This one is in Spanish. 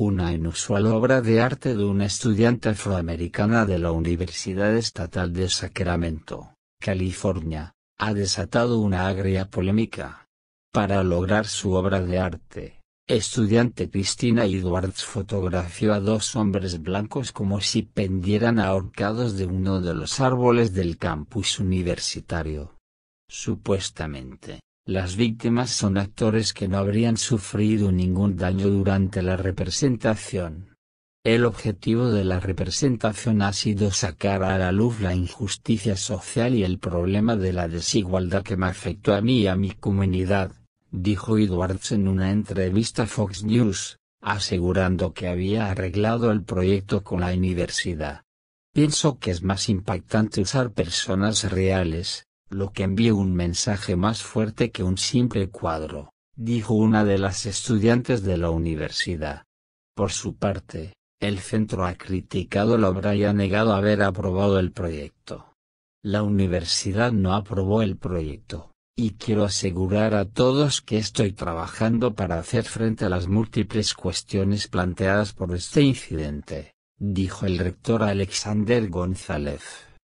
una inusual obra de arte de una estudiante afroamericana de la Universidad Estatal de Sacramento, California, ha desatado una agria polémica. Para lograr su obra de arte, estudiante Cristina Edwards fotografió a dos hombres blancos como si pendieran ahorcados de uno de los árboles del campus universitario. Supuestamente, las víctimas son actores que no habrían sufrido ningún daño durante la representación. El objetivo de la representación ha sido sacar a la luz la injusticia social y el problema de la desigualdad que me afectó a mí y a mi comunidad, dijo Edwards en una entrevista a Fox News, asegurando que había arreglado el proyecto con la universidad. Pienso que es más impactante usar personas reales, lo que envía un mensaje más fuerte que un simple cuadro, dijo una de las estudiantes de la universidad. Por su parte, el centro ha criticado la obra y ha negado haber aprobado el proyecto. La universidad no aprobó el proyecto, y quiero asegurar a todos que estoy trabajando para hacer frente a las múltiples cuestiones planteadas por este incidente, dijo el rector Alexander González.